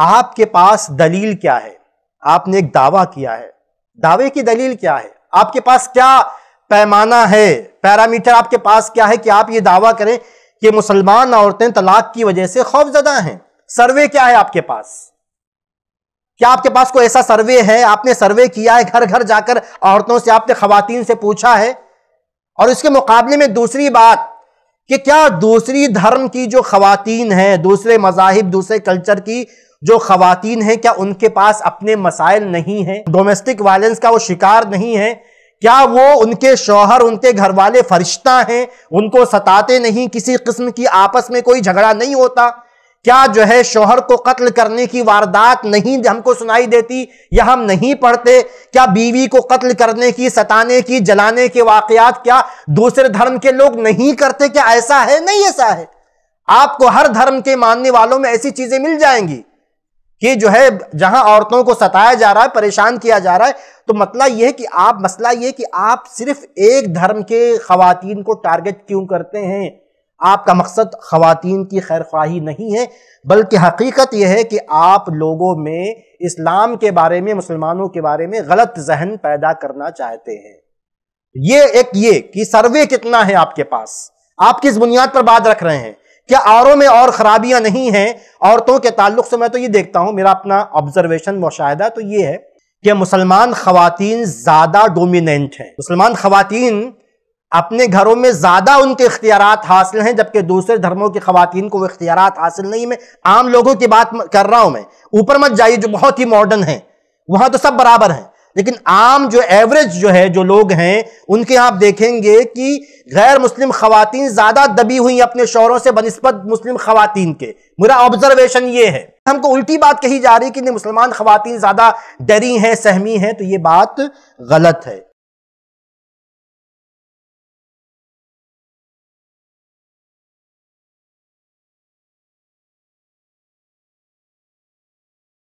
आपके पास दलील क्या है आपने एक दावा किया है दावे की दलील क्या है आपके पास क्या पैमाना है पैरामीटर आपके पास क्या है कि आप ये दावा करें कि मुसलमान औरतें तलाक की वजह से खौफजदा हैं सर्वे क्या है आपके पास क्या आपके पास कोई ऐसा सर्वे है आपने सर्वे किया है घर घर जाकर औरतों से आपने खातन से पूछा है और इसके मुकाबले में दूसरी बात कि क्या दूसरी धर्म की जो खातन हैं दूसरे मजाहब दूसरे कल्चर की जो खातन हैं क्या उनके पास अपने मसाइल नहीं हैं डोमेस्टिक वायलेंस का वो शिकार नहीं है क्या वो उनके शोहर उनके घर वाले फरिश्ता हैं उनको सताते नहीं किसी किस्म की आपस में कोई झगड़ा नहीं होता क्या जो है शोहर को कत्ल करने की वारदात नहीं हमको सुनाई देती या हम नहीं पढ़ते क्या बीवी को कत्ल करने की सताने की जलाने के वाकयात क्या दूसरे धर्म के लोग नहीं करते क्या ऐसा है नहीं ऐसा है आपको हर धर्म के मानने वालों में ऐसी चीजें मिल जाएंगी कि जो है जहां औरतों को सताया जा रहा है परेशान किया जा रहा है तो मतलब यह है कि आप मसला यह कि आप सिर्फ एक धर्म के खातन को टारगेट क्यों करते हैं आपका मकसद खातन की खैर ख्वाही नहीं है बल्कि हकीकत यह है कि आप लोगों में इस्लाम के बारे में मुसलमानों के बारे में गलत जहन पैदा करना चाहते हैं ये एक ये कि सर्वे कितना है आपके पास आप किस बुनियाद पर बात रख रहे हैं क्या आरों में और खराबियां नहीं हैं औरतों के ताल्लुक से मैं तो ये देखता हूं मेरा अपना ऑब्जर्वेशन मुशाहिदा तो ये है कि मुसलमान खातन ज्यादा डोमिनेंट हैं मुसलमान खातन अपने घरों में ज्यादा उनके इख्तियार हासिल हैं जबकि दूसरे धर्मों की खातन को इख्तियार हासिल नहीं मैं आम लोगों की बात कर रहा हूं मैं ऊपर मत जाइए जो बहुत ही मॉडर्न है वहां तो सब बराबर है लेकिन आम जो एवरेज जो है जो लोग हैं उनके आप देखेंगे कि गैर मुस्लिम खातन ज्यादा दबी हुई अपने शोरों से बनस्बत मुस्लिम खातन के मेरा ऑब्जर्वेशन ये है हमको उल्टी बात कही जा रही कि मुसलमान खातन ज्यादा डरी हैं सहमी हैं तो ये बात गलत है